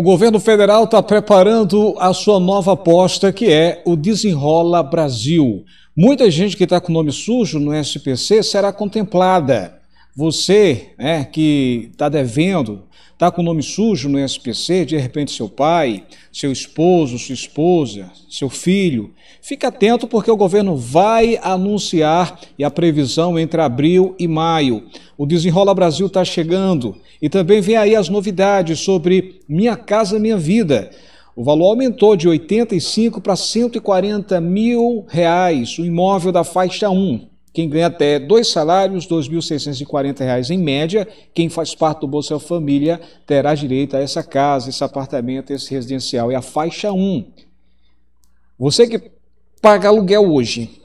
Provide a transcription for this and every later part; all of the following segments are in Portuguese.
O governo federal está preparando a sua nova aposta, que é o Desenrola Brasil. Muita gente que está com nome sujo no SPC será contemplada. Você né, que está devendo, está com o nome sujo no SPC, de repente seu pai, seu esposo, sua esposa, seu filho, fique atento porque o governo vai anunciar e a previsão entre abril e maio. O Desenrola Brasil está chegando e também vem aí as novidades sobre Minha Casa Minha Vida. O valor aumentou de 85 para 140 mil reais, o imóvel da faixa 1. Quem ganha até dois salários, R$ 2.640 em média, quem faz parte do Bolsa Família terá direito a essa casa, esse apartamento, esse residencial. É a faixa 1. Você que paga aluguel hoje,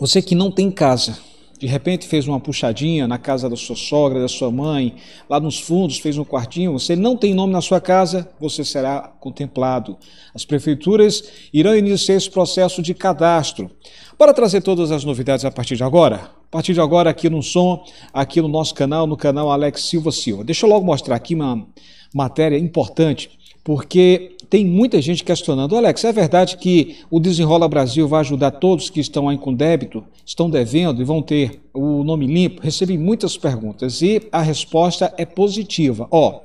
você que não tem casa, de repente fez uma puxadinha na casa da sua sogra, da sua mãe, lá nos fundos fez um quartinho. Você não tem nome na sua casa, você será contemplado. As prefeituras irão iniciar esse processo de cadastro. Para trazer todas as novidades a partir de agora, a partir de agora aqui no Som, aqui no nosso canal, no canal Alex Silva Silva. Deixa eu logo mostrar aqui uma matéria importante porque tem muita gente questionando, Alex, é verdade que o Desenrola Brasil vai ajudar todos que estão aí com débito, estão devendo e vão ter o nome limpo? Recebi muitas perguntas e a resposta é positiva. Ó,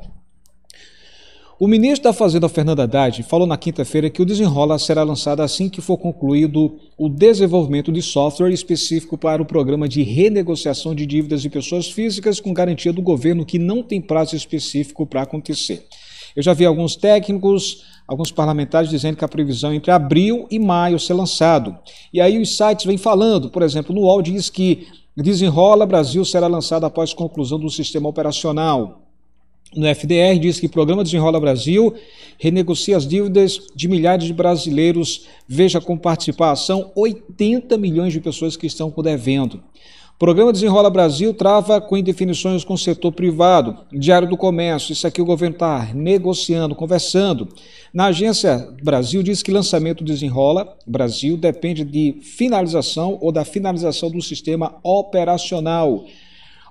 o ministro da Fazenda, Fernando Haddad, falou na quinta-feira que o Desenrola será lançado assim que for concluído o desenvolvimento de software específico para o programa de renegociação de dívidas de pessoas físicas com garantia do governo que não tem prazo específico para acontecer. Eu já vi alguns técnicos, alguns parlamentares dizendo que a previsão é entre abril e maio ser lançado. E aí os sites vêm falando, por exemplo, no UOL diz que desenrola Brasil será lançado após conclusão do sistema operacional. No FDR diz que o programa Desenrola Brasil renegocia as dívidas de milhares de brasileiros. Veja como participar. São 80 milhões de pessoas que estão com devendo. Programa Desenrola Brasil trava com indefinições com o setor privado. Diário do Comércio, isso aqui o governo está negociando, conversando. Na Agência Brasil diz que lançamento Desenrola Brasil depende de finalização ou da finalização do sistema operacional.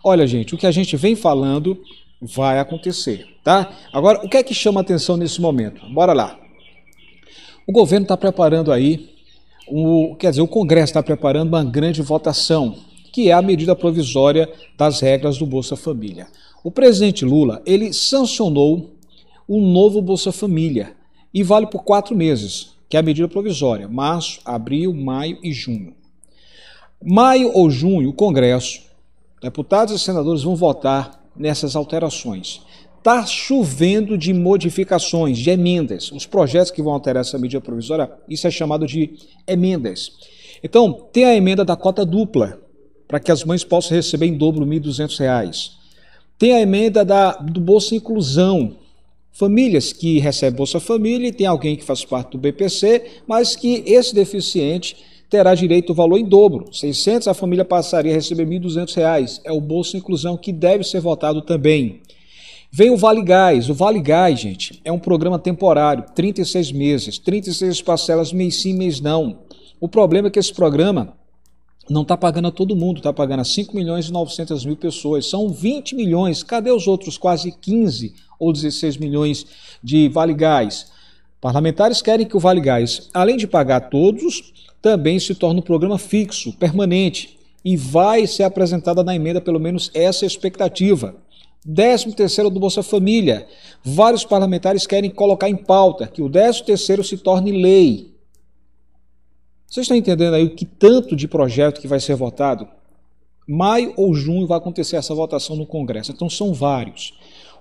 Olha, gente, o que a gente vem falando vai acontecer, tá? Agora, o que é que chama atenção nesse momento? Bora lá. O governo está preparando aí, o, quer dizer, o Congresso está preparando uma grande votação que é a medida provisória das regras do Bolsa Família. O presidente Lula ele sancionou um novo Bolsa Família e vale por quatro meses, que é a medida provisória: março, abril, maio e junho. Maio ou junho, o Congresso, deputados e senadores vão votar nessas alterações. Está chovendo de modificações, de emendas. Os projetos que vão alterar essa medida provisória, isso é chamado de emendas. Então, tem a emenda da cota dupla, para que as mães possam receber em dobro R$ 1.200. Tem a emenda da, do Bolsa Inclusão. Famílias que recebem Bolsa Família e tem alguém que faz parte do BPC, mas que esse deficiente terá direito ao valor em dobro. 600, a família passaria a receber R$ 1.200. É o Bolsa Inclusão que deve ser votado também. Vem o Vale Gás. O Vale Gás, gente, é um programa temporário, 36 meses, 36 parcelas, mês sim, mês não. O problema é que esse programa não está pagando a todo mundo, está pagando a 5 milhões e 900 mil pessoas. São 20 milhões. Cadê os outros quase 15 ou 16 milhões de Vale Gás? Parlamentares querem que o Vale Gás, além de pagar todos, também se torne um programa fixo, permanente. E vai ser apresentada na emenda, pelo menos, essa é expectativa. 13 terceiro do Bolsa Família. Vários parlamentares querem colocar em pauta que o 13 terceiro se torne lei. Vocês estão entendendo aí o que tanto de projeto que vai ser votado? Maio ou junho vai acontecer essa votação no Congresso, então são vários.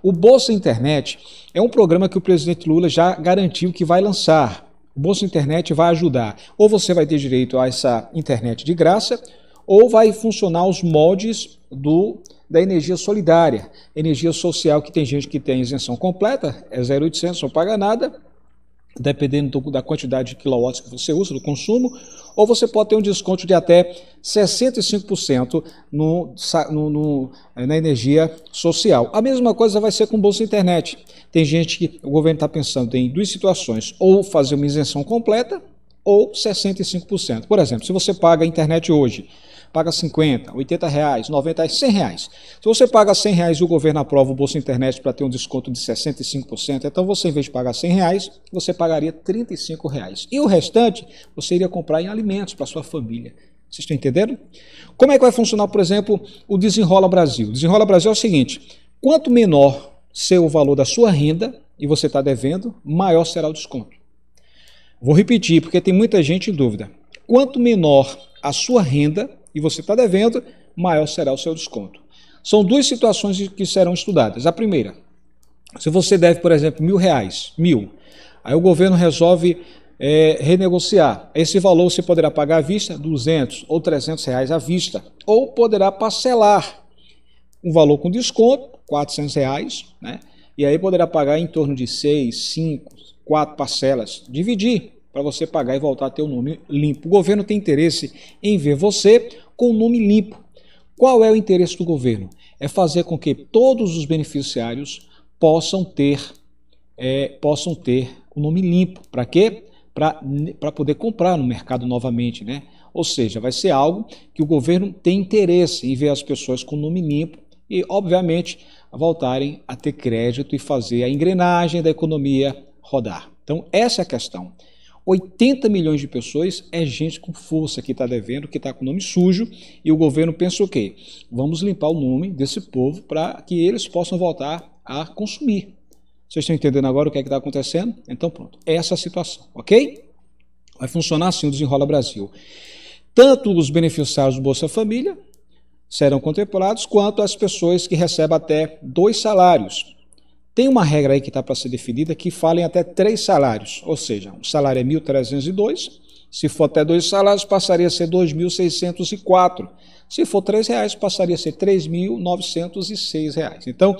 O Bolsa Internet é um programa que o presidente Lula já garantiu que vai lançar. O Bolsa Internet vai ajudar. Ou você vai ter direito a essa internet de graça, ou vai funcionar os moldes do da energia solidária, energia social que tem gente que tem isenção completa, é 0,800, não paga nada, dependendo do, da quantidade de quilowatts que você usa, do consumo, ou você pode ter um desconto de até 65% no, no, no, eh, na energia social. A mesma coisa vai ser com bolsa internet. Tem gente que o governo está pensando em duas situações, ou fazer uma isenção completa, ou 65%. Por exemplo, se você paga a internet hoje paga 50, 80 reais, 90 reais, 100 reais. Se você paga 100 reais e o governo aprova o Bolsa Internet para ter um desconto de 65%, então você, em vez de pagar 100 reais, você pagaria 35 reais. E o restante, você iria comprar em alimentos para sua família. Vocês estão entendendo? Como é que vai funcionar, por exemplo, o Desenrola Brasil? O Desenrola Brasil é o seguinte, quanto menor ser o valor da sua renda e você está devendo, maior será o desconto. Vou repetir, porque tem muita gente em dúvida. Quanto menor a sua renda, e você está devendo, maior será o seu desconto. São duas situações que serão estudadas. A primeira, se você deve, por exemplo, mil reais, mil, aí o governo resolve é, renegociar. Esse valor você poderá pagar à vista, 200 ou 300 reais à vista, ou poderá parcelar um valor com desconto, 400 reais, né? e aí poderá pagar em torno de 6, 5, 4 parcelas, dividir para você pagar e voltar a ter o nome limpo. O governo tem interesse em ver você com o nome limpo. Qual é o interesse do governo? É fazer com que todos os beneficiários possam ter é, possam ter o nome limpo. Para quê? Para poder comprar no mercado novamente, né? Ou seja, vai ser algo que o governo tem interesse em ver as pessoas com o nome limpo e, obviamente, voltarem a ter crédito e fazer a engrenagem da economia rodar. Então, essa é a questão. 80 milhões de pessoas é gente com força que está devendo, que está com nome sujo, e o governo pensa o quê? Vamos limpar o nome desse povo para que eles possam voltar a consumir. Vocês estão entendendo agora o que é está acontecendo? Então pronto, é essa é a situação, ok? Vai funcionar assim o Desenrola Brasil. Tanto os beneficiários do Bolsa Família serão contemplados, quanto as pessoas que recebem até dois salários. Tem uma regra aí que está para ser definida que fala em até três salários, ou seja, um salário é 1.302, se for até dois salários, passaria a ser 2.604. Se for três reais, passaria a ser 3.906 reais. Então,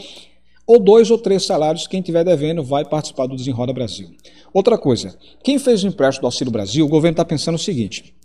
ou dois ou três salários, quem tiver devendo vai participar do Desenroda Brasil. Outra coisa, quem fez o empréstimo do Auxílio Brasil, o governo está pensando o seguinte,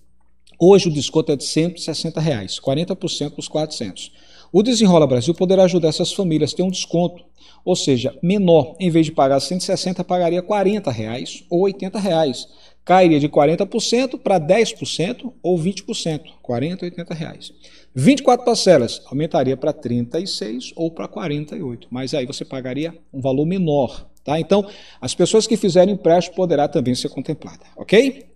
hoje o desconto é de 160 reais, 40% dos 400. O Desenrola Brasil poderá ajudar essas famílias a ter um desconto, ou seja, menor, em vez de pagar 160, pagaria 40 reais ou 80. Reais. Cairia de 40% para 10% ou 20%, 40 ou 80 reais. 24 parcelas aumentaria para 36 ou para 48, mas aí você pagaria um valor menor, tá? Então, as pessoas que fizerem empréstimo poderá também ser contemplada, ok?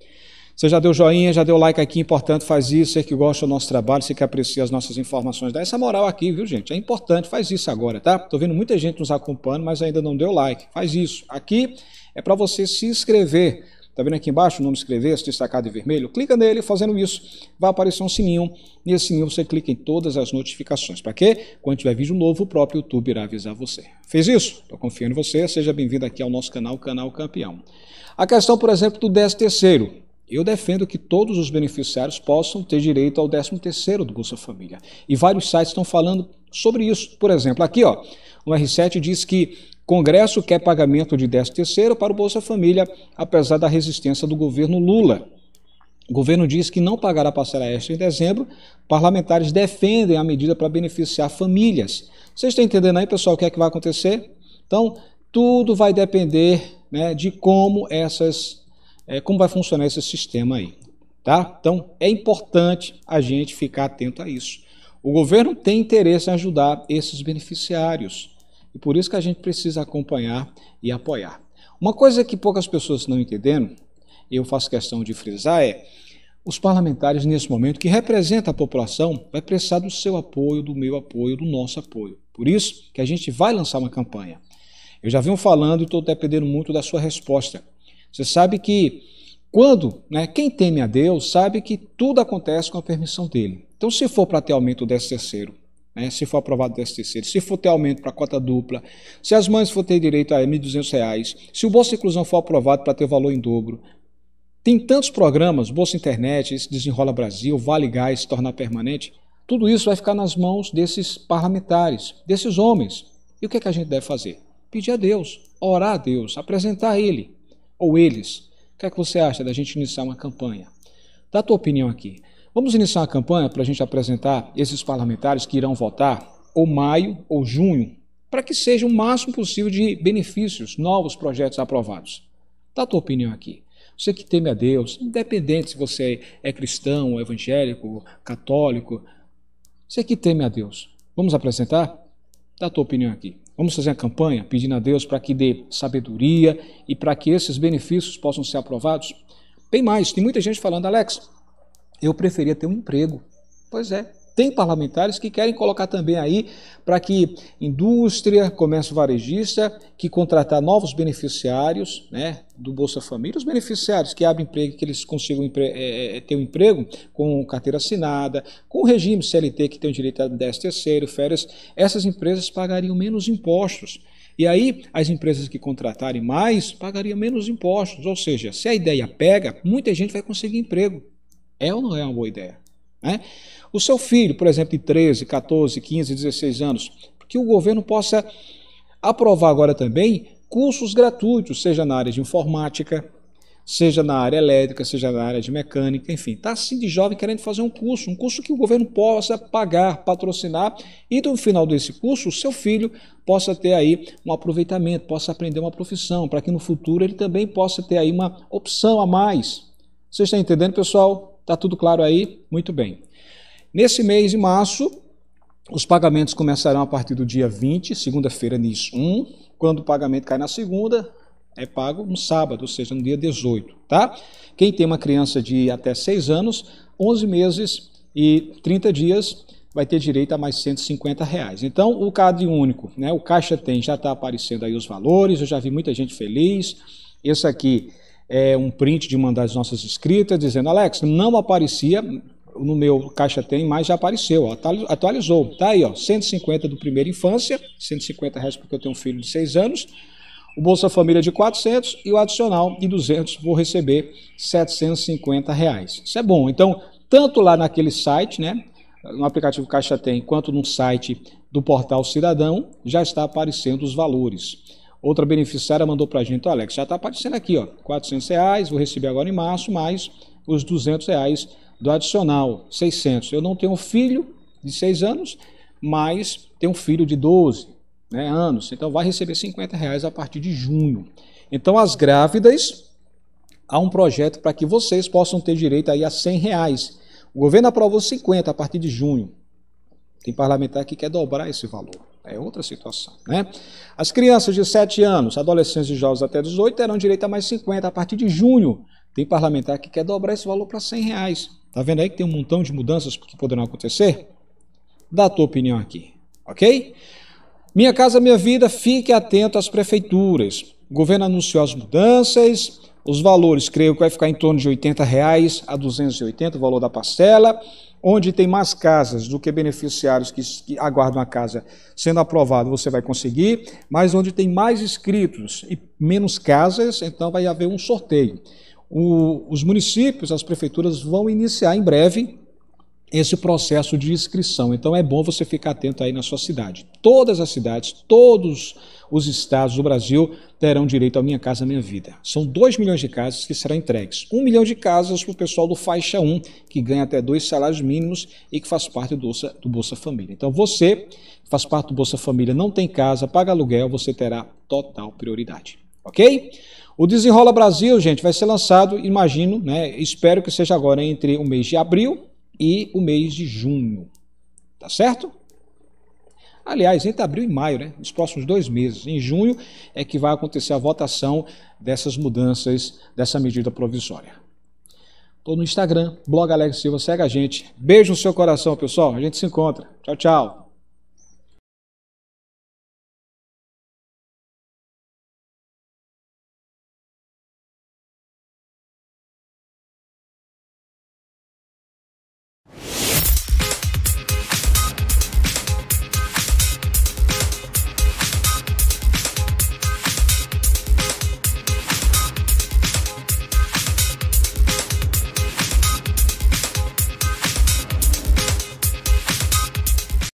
Você já deu joinha, já deu like aqui, importante, faz isso. Você que gosta do nosso trabalho, você que aprecia as nossas informações, dá essa moral aqui, viu, gente? É importante, faz isso agora, tá? Tô vendo muita gente nos acompanhando, mas ainda não deu like. Faz isso. Aqui é para você se inscrever. Tá vendo aqui embaixo o nome inscrever, se destacar de vermelho? Clica nele, fazendo isso, vai aparecer um sininho. Nesse sininho você clica em todas as notificações. Para quê? Quando tiver vídeo novo, o próprio YouTube irá avisar você. Fez isso? Estou confiando em você. Seja bem-vindo aqui ao nosso canal, Canal Campeão. A questão, por exemplo, do 13 terceiro. Eu defendo que todos os beneficiários possam ter direito ao 13 terceiro do Bolsa Família. E vários sites estão falando sobre isso. Por exemplo, aqui, ó, o R7 diz que Congresso quer pagamento de 13 terceiro para o Bolsa Família, apesar da resistência do governo Lula. O governo diz que não pagará parcela extra em dezembro. Parlamentares defendem a medida para beneficiar famílias. Vocês estão entendendo aí, pessoal, o que é que vai acontecer? Então, tudo vai depender né, de como essas é, como vai funcionar esse sistema aí. Tá? Então, é importante a gente ficar atento a isso. O governo tem interesse em ajudar esses beneficiários. E por isso que a gente precisa acompanhar e apoiar. Uma coisa que poucas pessoas estão entendendo, e eu faço questão de frisar, é os parlamentares, nesse momento, que representam a população, vai precisar do seu apoio, do meu apoio, do nosso apoio. Por isso que a gente vai lançar uma campanha. Eu já venho falando e estou dependendo muito da sua resposta. Você sabe que quando, né, quem teme a Deus sabe que tudo acontece com a permissão dele. Então, se for para ter aumento do 13 terceiro, né, se for aprovado o 13 terceiro, se for ter aumento para cota dupla, se as mães for ter direito a R$ 1.200, se o Bolsa Inclusão for aprovado para ter valor em dobro, tem tantos programas, Bolsa Internet, Desenrola Brasil, Vale Gás, Tornar Permanente, tudo isso vai ficar nas mãos desses parlamentares, desses homens. E o que, é que a gente deve fazer? Pedir a Deus, orar a Deus, apresentar a Ele ou eles. O que é que você acha da gente iniciar uma campanha? Dá a tua opinião aqui. Vamos iniciar uma campanha para a gente apresentar esses parlamentares que irão votar ou maio ou junho, para que seja o máximo possível de benefícios, novos projetos aprovados. Dá a tua opinião aqui. Você que teme a Deus, independente se você é cristão, evangélico, católico, você que teme a Deus. Vamos apresentar? Dá a tua opinião aqui. Vamos fazer a campanha pedindo a Deus para que dê sabedoria e para que esses benefícios possam ser aprovados? Tem mais, tem muita gente falando, Alex, eu preferia ter um emprego. Pois é, tem parlamentares que querem colocar também aí para que indústria, comércio varejista, que contratar novos beneficiários né, do Bolsa Família, os beneficiários que abrem emprego, que eles consigam é, é, é, ter um emprego com carteira assinada, com o regime CLT que tem o direito a 10 terceiro, férias, essas empresas pagariam menos impostos. E aí, as empresas que contratarem mais pagariam menos impostos. Ou seja, se a ideia pega, muita gente vai conseguir emprego. É ou não é uma boa ideia? Né? O seu filho, por exemplo, de 13, 14, 15, 16 anos, que o governo possa aprovar agora também cursos gratuitos, seja na área de informática, seja na área elétrica, seja na área de mecânica, enfim, está assim de jovem querendo fazer um curso, um curso que o governo possa pagar, patrocinar, e no final desse curso o seu filho possa ter aí um aproveitamento, possa aprender uma profissão, para que no futuro ele também possa ter aí uma opção a mais. Vocês estão entendendo, pessoal? Tá tudo claro aí? Muito bem. Nesse mês de março, os pagamentos começarão a partir do dia 20, segunda-feira, NIS 1. Quando o pagamento cai na segunda, é pago no sábado, ou seja, no dia 18, tá? Quem tem uma criança de até 6 anos, 11 meses e 30 dias, vai ter direito a mais 150 reais. Então, o CAD único, né? O Caixa tem, já está aparecendo aí os valores, eu já vi muita gente feliz. Esse aqui é, um print de uma das nossas escritas dizendo: Alex, não aparecia no meu caixa tem, mas já apareceu, ó, atualizou. Tá aí, ó, 150 do primeiro infância, 150 reais porque eu tenho um filho de 6 anos, o Bolsa Família de 400 e o adicional de 200 vou receber 750 reais. Isso é bom. Então, tanto lá naquele site, né, no aplicativo Caixa Tem, quanto no site do portal Cidadão, já está aparecendo os valores. Outra beneficiária mandou para a gente, Alex, já está aparecendo aqui, ó, 400 reais, vou receber agora em março, mais os 200 reais do adicional, 600. Eu não tenho um filho de 6 anos, mas tenho um filho de 12 né, anos, então vai receber 50 reais a partir de junho. Então as grávidas, há um projeto para que vocês possam ter direito aí a 100 reais. O governo aprovou 50 a partir de junho. Tem parlamentar que quer dobrar esse valor. É outra situação. Né? As crianças de 7 anos, adolescentes e jovens até 18 terão direito a mais 50 a partir de junho. Tem parlamentar que quer dobrar esse valor para 100 reais. Está vendo aí que tem um montão de mudanças que poderão acontecer? Dá a tua opinião aqui, ok? Minha Casa Minha Vida, fique atento às prefeituras. O governo anunciou as mudanças, os valores, creio que vai ficar em torno de R$ 80 reais a R$ 280, o valor da parcela, onde tem mais casas do que beneficiários que, que aguardam a casa sendo aprovado, você vai conseguir, mas onde tem mais inscritos e menos casas, então vai haver um sorteio. O, os municípios, as prefeituras vão iniciar em breve esse processo de inscrição. Então é bom você ficar atento aí na sua cidade. Todas as cidades, todos os estados do Brasil terão direito à Minha Casa Minha Vida. São 2 milhões de casas que serão entregues. 1 um milhão de casas para o pessoal do Faixa 1, que ganha até dois salários mínimos e que faz parte do Bolsa, do Bolsa Família. Então você, que faz parte do Bolsa Família, não tem casa, paga aluguel, você terá total prioridade. Ok? O Desenrola Brasil, gente, vai ser lançado, imagino, né? Espero que seja agora entre o mês de abril e o mês de junho. Tá certo? Aliás, entre abril e maio, né? Os próximos dois meses. Em junho é que vai acontecer a votação dessas mudanças, dessa medida provisória. Estou no Instagram, blog Alex Silva, segue a gente. Beijo no seu coração, pessoal. A gente se encontra. Tchau, tchau.